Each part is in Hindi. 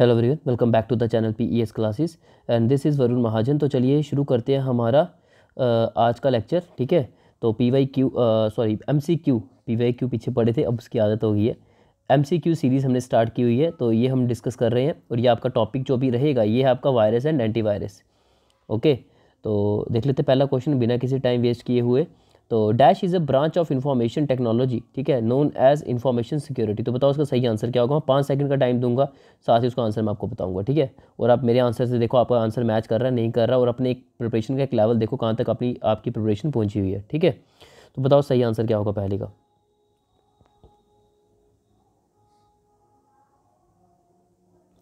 hello everyone welcome back to the channel P E S classes and this is Varun Mahajan तो चलिए शुरू करते हैं हमारा आज का लेक्चर ठीक है तो P Y Q sorry M C Q P Y Q पीछे पड़े थे अब उसकी आदत हो गई है एम सी क्यू सीरीज़ हमने स्टार्ट की हुई है तो ये हम डिस्कस कर रहे हैं और ये आपका टॉपिक जो भी रहेगा ये है आपका virus and antivirus okay तो देख लेते पहला क्वेश्चन बिना किसी टाइम वेस्ट किए हुए तो dash is a branch of information technology ठीक है नोन एज इन्फॉर्मेशन सिक्योरिटी तो बताओ उसका सही आंसर क्या होगा मैं पाँच सेकंड का टाइम दूंगा साथ ही उसका आंसर मैं आपको बताऊंगा ठीक है और आप मेरे आंसर से देखो आपका आंसर मैच कर रहा है नहीं कर रहा और अपने एक प्रिपरेशन का एक लेवल देखो कहाँ तक अपनी आपकी प्रिपरेशन पहुँची हुई है ठीक है तो बताओ सही आंसर क्या होगा पहले का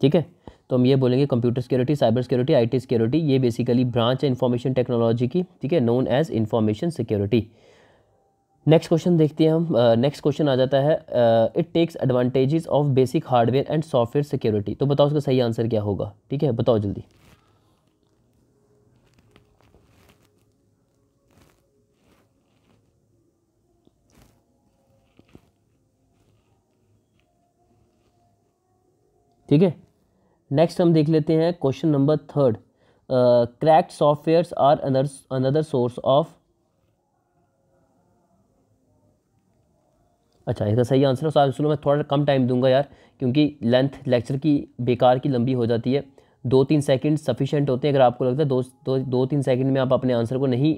ठीक है तो हम ये बोलेंगे computer security cyber security IT security ये बेसिकली ब्रांच है इन्फॉर्मेशन टेक्नोलॉजी की ठीक है known as information security next question देखते हैं हम नेक्स्ट क्वेश्चन आ जाता है it takes advantages of basic hardware and software security तो बताओ उसका सही आंसर क्या होगा ठीक है बताओ जल्दी ठीक है नेक्स्ट हम देख लेते हैं question number third cracked softwares are another another source of अच्छा इसका तो सही आंसर है सुनो मैं थोड़ा कम टाइम दूंगा यार क्योंकि लेंथ लेक्चर की बेकार की लंबी हो जाती है दो तीन सेकंड सफिशेंट होते हैं अगर आपको लगता है दो दो दो तीन सेकंड में आप अपने आंसर को नहीं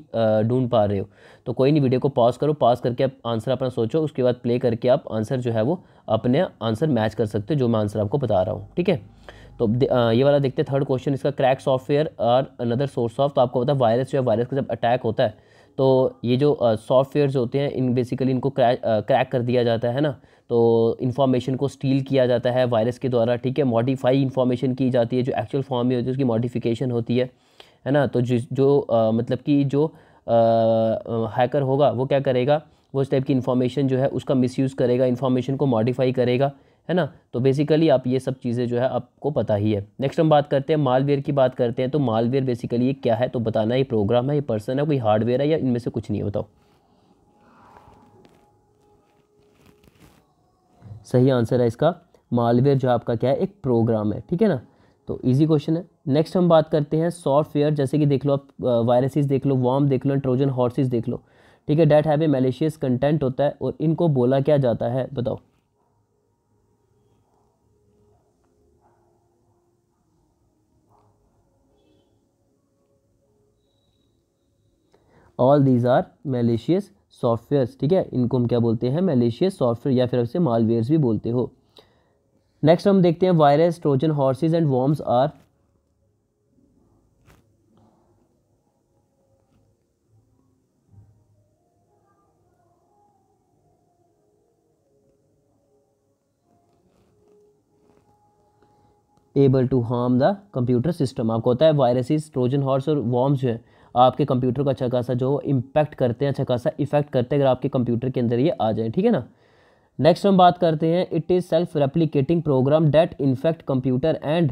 ढूंढ पा रहे हो तो कोई नहीं वीडियो को पॉज करो पॉज करके आप आंसर अपना सोचो उसके बाद प्ले करके आप आंसर जो है वो अपने आंसर मैच कर सकते हो जो मैं आंसर आपको बता रहा हूँ ठीक है तो ये वाला देखते हैं थर्ड क्वेश्चन इसका क्रैक सॉफ्टवेयर और अनदर सोर्स ऑफ तो आपको पता है वायरस जो है वायरस का जब अटैक होता है तो ये जो सॉफ्टवेयर्स होते हैं इन बेसिकली इनको क्रैक क्रैक कर दिया जाता है ना तो इन्फॉर्मेशन को स्टील किया जाता है वायरस के द्वारा ठीक है मॉडिफाई इन्फॉर्मेशन की जाती है जो एक्चुअल फॉर्म में होती है उसकी मॉडिफिकेशन होती है है ना तो जिस जो आ, मतलब कि जो हैकर होगा वो क्या करेगा वो इस टाइप की इन्फॉर्मेशन जो है उसका मिसयूज़ करेगा इन्फॉर्मेशन को मॉडिफाई करेगा है ना तो बेसिकली आप ये सब चीज़ें जो है आपको पता ही है नेक्स्ट हम बात करते हैं मालवेयर की बात करते हैं तो मालवेयर बेसिकली ये क्या है तो बताना ये प्रोग्राम है ये पर्सन है कोई हार्डवेयर है या इनमें से कुछ नहीं बताओ सही आंसर है इसका मालवेयर जो आपका क्या है एक प्रोग्राम है ठीक है ना तो इजी क्वेश्चन है नेक्स्ट हम बात करते हैं सॉफ्टवेयर जैसे कि देख लो आप वायरसेस देख लो वॉम देख लो ट्रोजन हॉर्सेस देख लो ठीक है that have a malicious content होता है और इनको बोला क्या जाता है बताओ all these are malicious softwares ठीक है इनको हम क्या बोलते हैं मेलेशियस सॉफ्टवेयर या फिर आपसे मालवेयर्स भी बोलते हो नेक्स्ट हम देखते हैं virus Trojan horses and worms are able to harm the computer system आपको होता है वायरसेस ट्रोजन हॉर्स और वॉर्म्स जो है आपके कंप्यूटर को अच्छा खासा जो इम्पैक्ट करते हैं अच्छा खासा इफेक्ट करते हैं अगर आपके कंप्यूटर के अंदर ये आ जाए ठीक है ना नेक्स्ट हम बात करते हैं it is self replicating program that infect computer and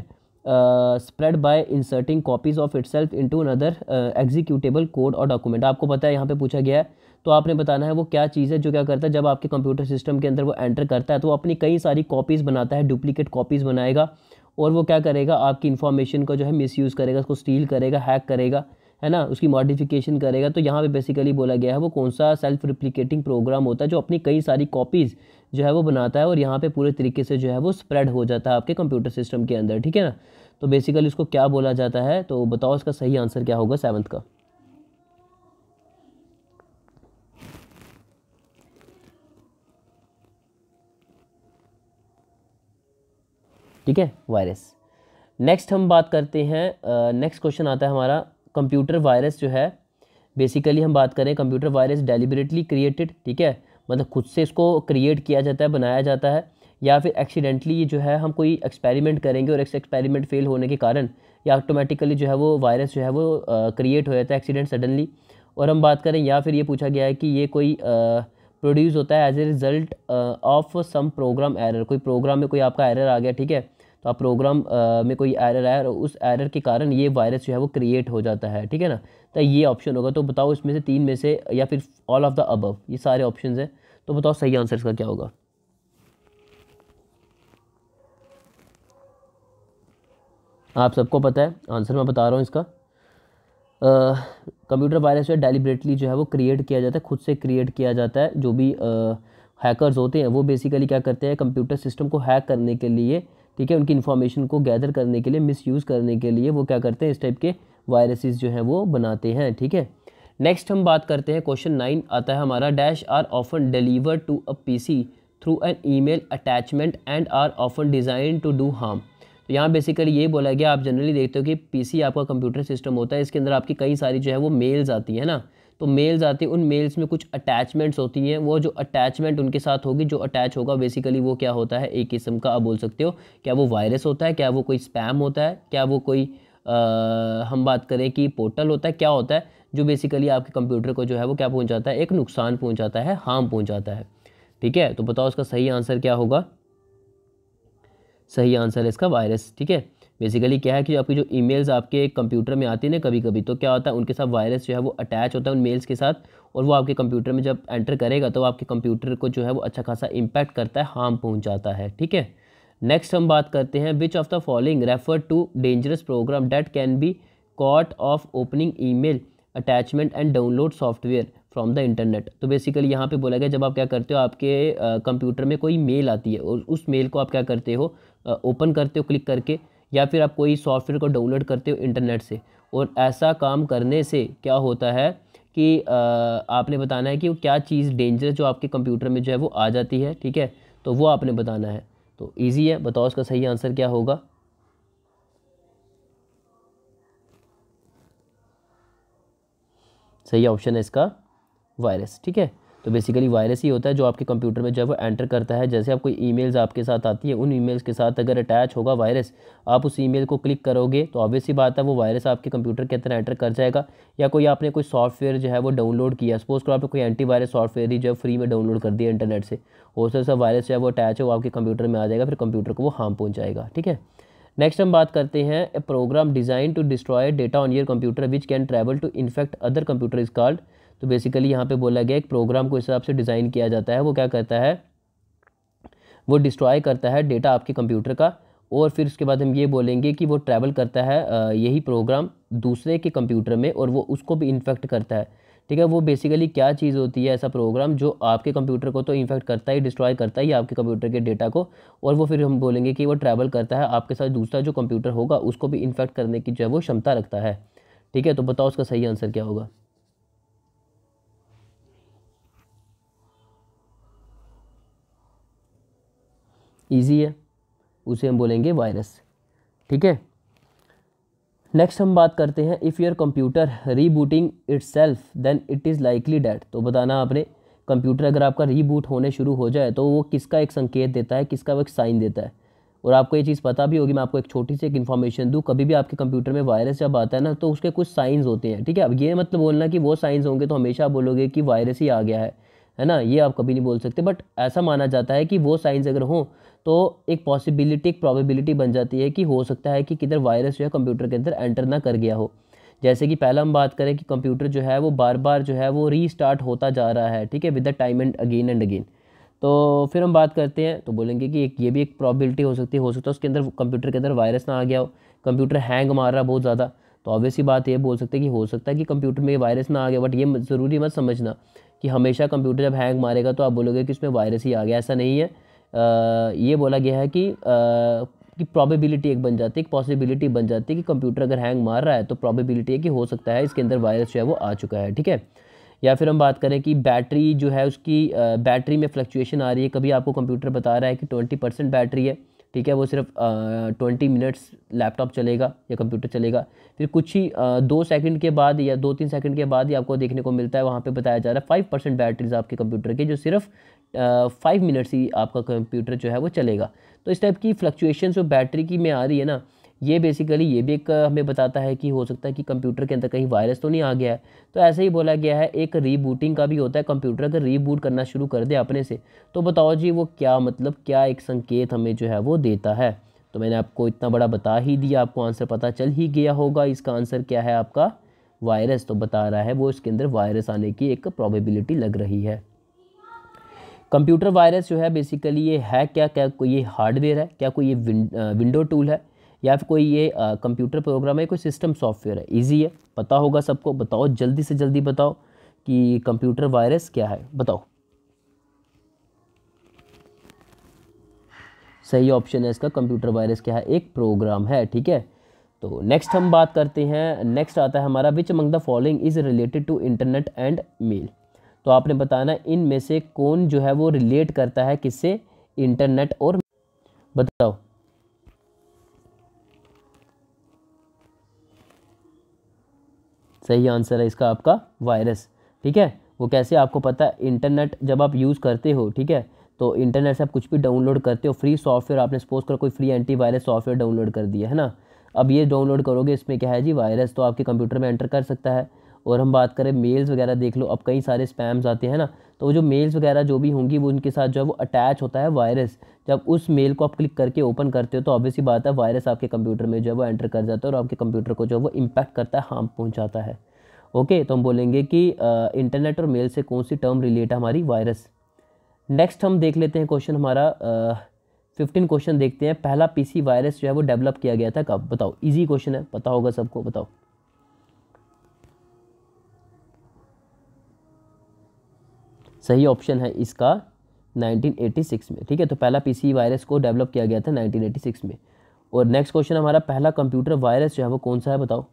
spread by inserting copies of itself into another executable code और डॉक्यूमेंट आपको पता है यहाँ पे पूछा गया है तो आपने बताना है वो क्या चीज़ है जो क्या करता है जब आपके कंप्यूटर सिस्टम के अंदर वो एंटर करता है तो वो अपनी कई सारी कॉपीज़ बनाता है डुप्लीकेट कॉपीज़ बनाएगा और वो क्या करेगा आपकी इन्फॉर्मेशन को जो है यूज़ करेगा उसको स्टील करेगा हैक करेगा है ना उसकी मॉडिफिकेशन करेगा तो यहाँ पे बेसिकली बोला गया है वो कौन सा सेल्फ रिप्लिकेटिंग प्रोग्राम होता है जो अपनी कई सारी कॉपीज़ जो है वो बनाता है और यहाँ पे पूरे तरीके से जो है वो स्प्रेड हो जाता है आपके कंप्यूटर सिस्टम के अंदर ठीक है ना तो बेसिकली उसको क्या बोला जाता है तो बताओ उसका सही आंसर क्या होगा सेवन्थ का ठीक है वायरस नेक्स्ट हम बात करते हैं नेक्स्ट क्वेश्चन आता है हमारा कंप्यूटर वायरस जो है बेसिकली हम बात करें कंप्यूटर वायरस डेलीबरेटली क्रिएटेड ठीक है मतलब खुद से इसको क्रिएट किया जाता है बनाया जाता है या फिर एक्सीडेंटली जो है हम कोई एक्सपेरिमेंट करेंगे और एक्सपेरिमेंट फेल होने के कारण या ऑटोमेटिकली जो है वो वायरस जो है वो क्रिएट हो जाता है एक्सीडेंट सडनली और हम बात करें या फिर ये पूछा गया है कि ये कोई प्रोड्यूस होता है as a result of some program error कोई प्रोग्राम में कोई आपका एरर आ गया ठीक है प्रोग्राम में कोई एरर आया और उस एरर के कारण ये वायरस जो है वो क्रिएट हो जाता है ठीक है ना तो ये ऑप्शन होगा तो बताओ इसमें से तीन में से या फिर ऑल ऑफ द अबव ये सारे ऑप्शन हैं तो बताओ सही आंसर इसका क्या होगा आप सबको पता है आंसर मैं बता रहा हूँ इसका कंप्यूटर वायरस जो है डेलीबरेटली जो है वो क्रिएट किया जाता है खुद से क्रिएट किया जाता है जो भी हैकर्स होते हैं वो बेसिकली क्या करते हैं कंप्यूटर सिस्टम को हैक करने के लिए ठीक है उनकी इन्फॉर्मेशन को गैदर करने के लिए मिसयूज़ करने के लिए वो क्या करते हैं इस टाइप के वायरसेस जो हैं वो बनाते हैं ठीक है नेक्स्ट हम बात करते हैं क्वेश्चन नाइन आता है हमारा dash are often deliver to a PC through an email attachment and are often design to do harm तो यहाँ बेसिकली ये बोला गया आप जनरली देखते हो कि पीसी आपका कंप्यूटर सिस्टम होता है इसके अंदर आपकी कई सारी जो है वो मेल्स आती है ना तो मेल्स आते हैं उन मेल्स में कुछ अटैचमेंट्स होती हैं वो जो अटैचमेंट उनके साथ होगी जो अटैच होगा बेसिकली वो क्या होता है एक किस्म का आप बोल सकते हो क्या वो वायरस होता है क्या वो कोई स्पैम होता है क्या वो कोई आ, हम बात करें कि पोर्टल होता है क्या होता है जो बेसिकली आपके कंप्यूटर को जो है वो क्या पहुँचाता है एक नुकसान पहुँचाता है हार्म पहुँचाता है ठीक है तो बताओ उसका सही आंसर क्या होगा सही आंसर है इसका वायरस ठीक है बेसिकली क्या है कि आपकी जो ईमेल्स आपके कंप्यूटर में आती है ना कभी कभी तो क्या होता है उनके साथ वायरस जो है वो अटैच होता है उन मेल्स के साथ और वो आपके कंप्यूटर में जब एंटर करेगा तो आपके कंप्यूटर को जो है वो अच्छा खासा इम्पैक्ट करता है हार्म पहुँचाता है ठीक है नेक्स्ट हम बात करते हैं which of the following refer to dangerous program that can be caught of opening mail attachment and download software from the internet तो बेसिकली यहाँ पे बोला गया जब आप क्या करते हो आपके कंप्यूटर में कोई मेल आती है और उस मेल को आप क्या करते हो ओपन करते हो क्लिक करके या फिर आप कोई सॉफ्टवेयर को डाउनलोड करते हो इंटरनेट से और ऐसा काम करने से क्या होता है कि आ, आपने बताना है कि वो क्या चीज़ डेंजर जो आपके कंप्यूटर में जो है वो आ जाती है ठीक है तो वो आपने बताना है तो इजी है बताओ उसका सही आंसर क्या होगा सही ऑप्शन है इसका वायरस ठीक है तो बेसिकली वायरस ही होता है जो आपके कंप्यूटर में जब एंटर करता है जैसे आप कोई ईमेल्स आपके साथ आती है उन ईमेल्स के साथ अगर अटैच होगा वायरस आप उस ईमेल को क्लिक करोगे तो ऑब्वियसली बात है वो वायरस आपके कंप्यूटर के अंदर एंटर कर जाएगा या कोई आपने कोई सॉफ्टवेयर जो है वो डाउनलोड किया सपोज करो आपने कोई एंटी वायरस सॉफ्टवेयर ही जो फ्री में डाउनलोड कर दिया इंटरनेट से हो सकता है वायरस जो है वो अटैच हो आपके कंप्यूटर में आ जाएगा फिर कंप्यूटर को वो हार्म पहुँचाएगा ठीक है नेक्स्ट हम बात करते हैं a program design to destroy data on your computer which can travel to infect other computer is called तो बेसिकली यहाँ पे बोला गया एक प्रोग्राम को इस हिसाब से डिज़ाइन किया जाता है वो क्या करता है वो डिस्ट्रॉय करता है डेटा आपके कंप्यूटर का और फिर उसके बाद हम ये बोलेंगे कि वो ट्रैवल करता है यही प्रोग्राम दूसरे के कंप्यूटर में और वो उसको भी इन्फेक्ट करता है ठीक है वो बेसिकली क्या चीज़ होती है ऐसा प्रोग्राम जो आपके कंप्यूटर को तो इन्फेक्ट करता ही डिस्ट्रॉय करता ही आपके कंप्यूटर के डेटा को और वो फिर हम बोलेंगे कि वो ट्रैवल करता है आपके साथ दूसरा जो कंप्यूटर होगा उसको भी इन्फेक्ट करने की जो है वो क्षमता रखता है ठीक है तो बताओ उसका सही आंसर क्या होगा ईजी है उसे हम बोलेंगे वायरस ठीक है नेक्स्ट हम बात करते हैं if your computer rebooting itself then it is likely that तो बताना आपने कंप्यूटर अगर आपका रीबूट होने शुरू हो जाए तो वो किसका एक संकेत देता है किसका वो एक साइन देता है और आपको ये चीज़ पता भी होगी मैं आपको एक छोटी सी एक इन्फॉर्मेशन दूँ कभी भी आपके कंप्यूटर में वायरस जब आता है ना तो उसके कुछ साइंस होते हैं ठीक है अब ये मतलब बोलना कि वो साइंस होंगे तो हमेशा आप बोलोगे कि वायरस ही आ गया है है ना ये आप कभी नहीं बोल सकते बट ऐसा माना जाता है कि वो साइंस अगर हों तो एक पॉसिबिलिटी एक प्रॉबिबिलिटी बन जाती है कि हो सकता है कि किधर वायरस जो है कंप्यूटर के अंदर एंटर ना कर गया हो जैसे कि पहला हम बात करें कि कंप्यूटर जो है वो बार बार जो है वो रीस्टार्ट होता जा रहा है ठीक है with the time and again and again तो फिर हम बात करते हैं तो बोलेंगे कि एक ये भी एक प्रॉबिलिटी हो सकती है हो सकता है उसके अंदर कंप्यूटर के अंदर वायरस ना आ गया हो कंप्यूटर हैंग मार रहा बहुत ज़्यादा तो ऑब्वियसली बात ये बोल सकते हैं कि हो सकता है कि कंप्यूटर में वायरस ना आ गया बट ये ज़रूरी मत समझना कि हमेशा कंप्यूटर जब हैंग मारेगा तो आप बोलोगे कि उसमें वायरस ही आ गया ऐसा नहीं है ये बोला गया है कि कि प्रोबेबिलिटी एक बन जाती है एक पॉसिबिलिटी बन जाती है कि कंप्यूटर अगर हैंग मार रहा है तो प्रोबेबिलिटी है कि हो सकता है इसके अंदर वायरस जो है वो आ चुका है ठीक है या फिर हम बात करें कि बैटरी जो है उसकी बैटरी में फ्लक्चुएशन आ रही है कभी आपको कंप्यूटर बता रहा है कि ट्वेंटी परसेंट बैटरी है ठीक है वो सिर्फ ट्वेंटी मिनट्स लैपटॉप चलेगा या कंप्यूटर चलेगा फिर कुछ ही आ, दो सेकंड के बाद या दो तीन सेकंड के बाद ही आपको देखने को मिलता है वहाँ पे बताया जा रहा है फाइव परसेंट बैटरीज आपके कंप्यूटर के जो सिर्फ फाइव मिनट्स ही आपका कंप्यूटर जो है वो चलेगा तो इस टाइप की फ्लक्चुएशन जो बैटरी की में आ रही है ना ये बेसिकली ये भी एक हमें बताता है कि हो सकता है कि कंप्यूटर के अंदर कहीं वायरस तो नहीं आ गया है तो ऐसे ही बोला गया है एक रीबूटिंग का भी होता है कंप्यूटर अगर रीबूट करना शुरू कर दे अपने से तो बताओ जी वो क्या मतलब क्या एक संकेत हमें जो है वो देता है तो मैंने आपको इतना बड़ा बता ही दिया आपको आंसर पता चल ही गया होगा इसका आंसर क्या है आपका वायरस तो बता रहा है वो इसके अंदर वायरस आने की एक प्रॉबेबिलिटी लग रही है कंप्यूटर वायरस जो है बेसिकली ये है क्या क्या कोई ये हार्डवेयर है क्या कोई ये विंडो टूल है या फिर कोई ये कंप्यूटर प्रोग्राम है कोई सिस्टम सॉफ्टवेयर है इजी है पता होगा सबको बताओ जल्दी से जल्दी बताओ कि कंप्यूटर वायरस क्या है बताओ सही ऑप्शन है इसका कंप्यूटर वायरस क्या है एक प्रोग्राम है ठीक है तो नेक्स्ट हम बात करते हैं नेक्स्ट आता है हमारा which among the following is related to internet and mail तो आपने बताना इन में से कौन जो है वो रिलेट करता है किससे इंटरनेट और बताओ सही आंसर है इसका आपका वायरस ठीक है वो कैसे आपको पता है इंटरनेट जब आप यूज़ करते हो ठीक है तो इंटरनेट से आप कुछ भी डाउनलोड करते हो फ्री सॉफ्टवेयर आपने सपोज करो कोई फ्री एंटीवायरस सॉफ्टवेयर डाउनलोड कर दिया है ना अब ये डाउनलोड करोगे इसमें क्या है जी वायरस तो आपके कंप्यूटर में एंटर कर सकता है और हम बात करें मेल्स वगैरह देख लो अब कई सारे स्पैम्स आते हैं ना तो जो मेल्स वगैरह जो भी होंगी वो उनके साथ जो है वो अटैच होता है वायरस जब उस मेल को आप क्लिक करके ओपन करते हो तो ऑब्वियसली बात है वायरस आपके कंप्यूटर में जो है वो एंटर कर जाता है और आपके कंप्यूटर को जो है वो इम्पैक्ट करता है हार्म पहुँचाता है ओके तो हम बोलेंगे कि इंटरनेट और मेल से कौन सी टर्म रिलेट है हमारी वायरस नेक्स्ट हम देख लेते हैं क्वेश्चन हमारा फिफ्टीन क्वेश्चन देखते हैं पहला पीसी वायरस जो है वो डेवलप किया गया था कब बताओ इजी क्वेश्चन है पता होगा सबको बताओ सही ऑप्शन है इसका 1986 में ठीक है तो पहला पीसी वायरस e को डेवलप किया गया था 1986 में और नेक्स्ट क्वेश्चन हमारा पहला कंप्यूटर वायरस जो है वो कौन सा है बताओ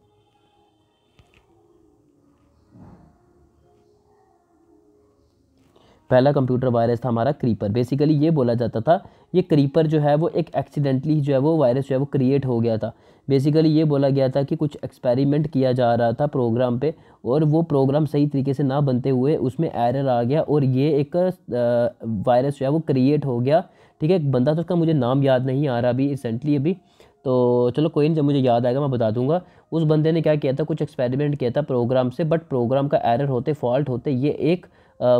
पहला कंप्यूटर वायरस था हमारा क्रीपर बेसिकली ये बोला जाता था ये क्रीपर जो है वो एक एक्सीडेंटली जो है वो वायरस जो है वो क्रिएट हो गया था बेसिकली ये बोला गया था कि कुछ एक्सपेरिमेंट किया जा रहा था प्रोग्राम पे और वो प्रोग्राम सही तरीके से ना बनते हुए उसमें एरर आ गया और ये एक वायरस जो है वो क्रिएट हो गया ठीक है एक बंदा तो उसका मुझे नाम याद नहीं आ रहा अभी रिसेंटली अभी तो चलो कोई नहीं जब मुझे याद आएगा मैं बता दूंगा उस बंदे ने क्या किया था कुछ एक्सपेरिमेंट किया था प्रोग्राम से बट प्रोग्राम का एरर होते फॉल्ट होते ये एक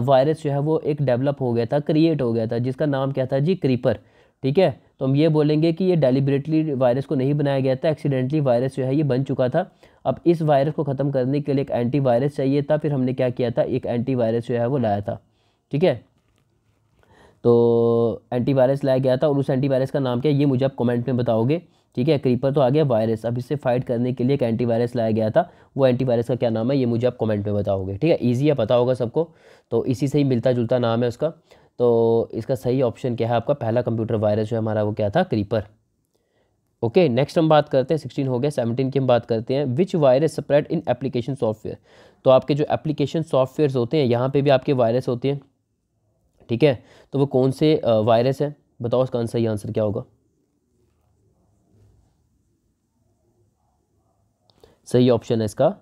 वायरस जो है वो एक डेवलप हो गया था क्रिएट हो गया था जिसका नाम क्या था जी क्रीपर ठीक है तो हम ये बोलेंगे कि ये डेलीबरेटली वायरस को नहीं बनाया गया था एक्सीडेंटली वायरस जो है ये बन चुका था अब इस वायरस को ख़त्म करने के लिए एक एंटी वायरस चाहिए था फिर हमने क्या किया था एक एंटी वायरस जो है वो लाया था ठीक है तो एंटी वायरस लाया गया था और उस एंटी वायरस का नाम क्या ये मुझे आप कमेंट में बताओगे ठीक है क्रीपर तो आ गया वायरस अब इससे फाइट करने के लिए एक एंटी वायरस लाया गया था वो एंटी वायरस का क्या नाम है ये मुझे आप कमेंट में बताओगे ठीक है ईजी है पता होगा सबको तो इसी से ही मिलता जुलता नाम है उसका तो इसका सही ऑप्शन क्या है आपका पहला कंप्यूटर वायरस जो है हमारा वो क्या था क्रीपर ओके नेक्स्ट हम बात करते हैं सिक्सटीन हो गया सेवनटीन की हम बात करते हैं which virus spread in application software तो आपके जो एप्लीकेशन सॉफ्टवेयर होते हैं यहाँ पे भी आपके वायरस होते हैं ठीक है तो वो कौन से वायरस है बताओ उसका सही आंसर क्या होगा सही ऑप्शन है इसका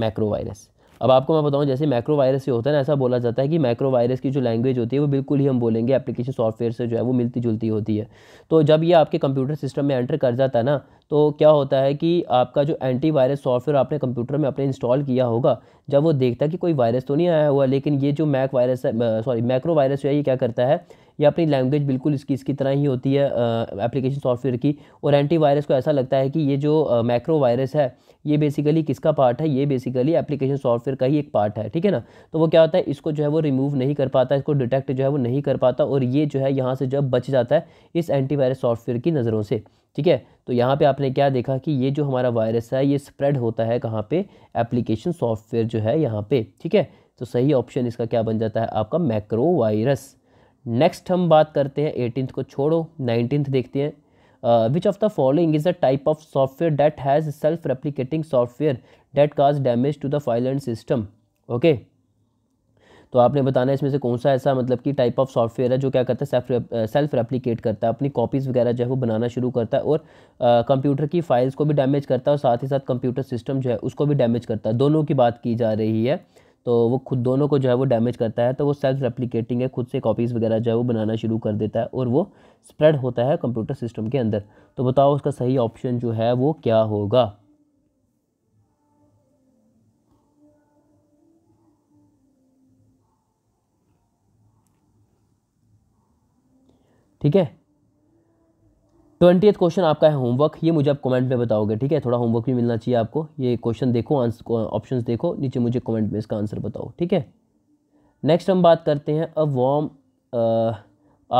मैक्रो वायरस अब आपको मैं बताऊँ जैसे मैक्रो वायरस ही होता है ना ऐसा बोला जाता है कि मैक्रो वायरस की जो लैंग्वेज होती है वो बिल्कुल ही हम बोलेंगे एप्लीकेशन सॉफ्टवेयर से जो है वो मिलती जुलती होती है तो जब ये आपके कंप्यूटर सिस्टम में एंटर कर जाता है ना तो क्या होता है कि आपका जो एंटीवायरस सॉफ्टवेयर आपने कंप्यूटर में अपने इंस्टॉल किया होगा जब वो देखता है कि कोई वायरस तो नहीं आया हुआ लेकिन ये जो mac virus sorry macro virus जो है ये क्या करता है ये अपनी लैंग्वेज बिल्कुल इसकी इसकी तरह ही होती है एप्लीकेशन सॉफ्टवेयर की और एंटी वायरस को ऐसा लगता है कि ये जो मैक्रो वायरस है ये बेसिकली किसका पार्ट है ये बेसिकली एप्लीकेशन सॉफ्टवेयर का ही एक पार्ट है ठीक है ना तो वो क्या होता है इसको जो है वो रिमूव नहीं कर पाता इसको डिटेक्ट जो है वो नहीं कर पाता और ये जो है यहाँ से जो बच जाता है इस एंटीवायरस सॉफ्टवेयर की नज़रों से ठीक है तो यहाँ पे आपने क्या देखा कि ये जो हमारा वायरस है ये स्प्रेड होता है कहाँ पे एप्लीकेशन सॉफ्टवेयर जो है यहाँ पे ठीक है तो सही ऑप्शन इसका क्या बन जाता है आपका मैक्रो वायरस नेक्स्ट हम बात करते हैं एटीनथ को छोड़ो नाइनटीन देखते हैं which of the following is a type of software that has self replicating software that cause damage to the file and system okay तो आपने बताना है इसमें से कौन सा ऐसा मतलब कि टाइप ऑफ सॉफ्टवेयर है जो क्या करता है सेल्फ सेल्फ रेप्लीकेट करता है अपनी कॉपीज़ वगैरह जो है वो बनाना शुरू करता है और कंप्यूटर uh, की फाइल्स को भी डैमेज करता है और साथ ही साथ कंप्यूटर सिस्टम जो है उसको भी डैमेज करता है दोनों की बात की जा रही है तो वो खुद दोनों को जो है वो डैमेज करता है तो वो सेल्फ रेप्लिकेटिंग है खुद से कॉपीज़ वगैरह जो है वो बनाना शुरू कर देता है और वो स्प्रेड होता है कंप्यूटर सिस्टम के अंदर तो बताओ उसका सही ऑप्शन जो है वो क्या होगा ठीक है ट्वेंटी क्वेश्चन आपका है होमवर्क ये मुझे आप कमेंट में बताओगे ठीक है थोड़ा होमवर्क भी मिलना चाहिए आपको ये क्वेश्चन देखो ऑप्शंस देखो नीचे मुझे कमेंट में इसका आंसर बताओ ठीक है नेक्स्ट हम बात करते हैं अ वॉम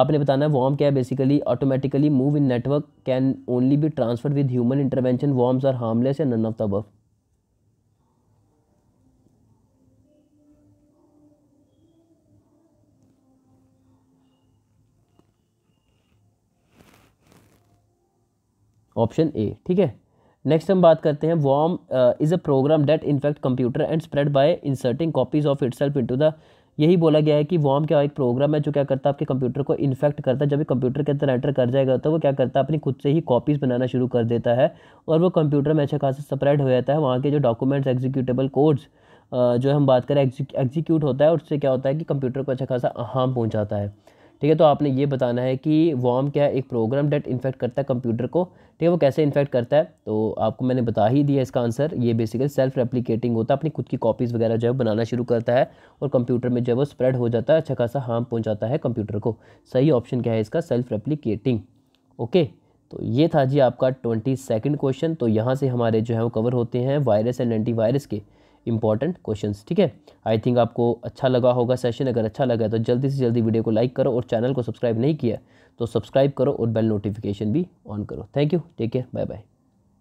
आपने बताना है वॉम क्या है basically automatically move in network can only be transfer with human intervention worms are harmless या none of the above option A ठीक है नेक्स्ट हम बात करते हैं worm is a program that infect computer and spread by inserting copies of itself into the यही बोला गया है कि वॉम क्या एक प्रोग्राम है जो क्या करता है आपके कंप्यूटर को इन्फेक्ट करता है जब भी कंप्यूटर के अंदर एंटर कर जाएगा तो वो क्या करता है अपनी खुद से ही कॉपीज़ बनाना शुरू कर देता है और वो कंप्यूटर में अच्छा खासा स्प्रेड हो जाता है वहाँ के जो डॉक्यूमेंट्स एग्जीक्यूटेबल कोड्स जो हम बात करें एग्जीक्यूट होता है उससे क्या होता है कि कंप्यूटर को अच्छा खासा हार्म पहुँचाता है ठीक है तो आपने ये बताना है कि वॉम क्या है एक प्रोग्राम डेट इन्फेक्ट करता है कंप्यूटर को ठीक है वो कैसे इन्फेक्ट करता है तो आपको मैंने बता ही दिया इसका आंसर ये बेसिकली सेल्फ रेप्लिकेटिंग होता है अपनी खुद की कॉपीज़ वगैरह जो है बनाना शुरू करता है और कंप्यूटर में जो है वो स्प्रेड हो जाता है अच्छा खासा हार्म पहुँचाता है कंप्यूटर को सही ऑप्शन क्या है इसका सेल्फ रेप्लीकेटिंग ओके तो ये था जी आपका ट्वेंटी सेकेंड क्वेश्चन तो यहाँ से हमारे जो है वो कवर होते हैं वायरस एंड एंटीवायरस के इंपॉर्टेंट क्वेश्चन ठीक है आई थिंक आपको अच्छा लगा होगा सेशन अगर अच्छा लगा तो जल्दी से जल्दी वीडियो को लाइक करो और चैनल को सब्सक्राइब नहीं किया तो सब्सक्राइब करो और बेल नोटिफिकेशन भी ऑन करो thank you take care bye bye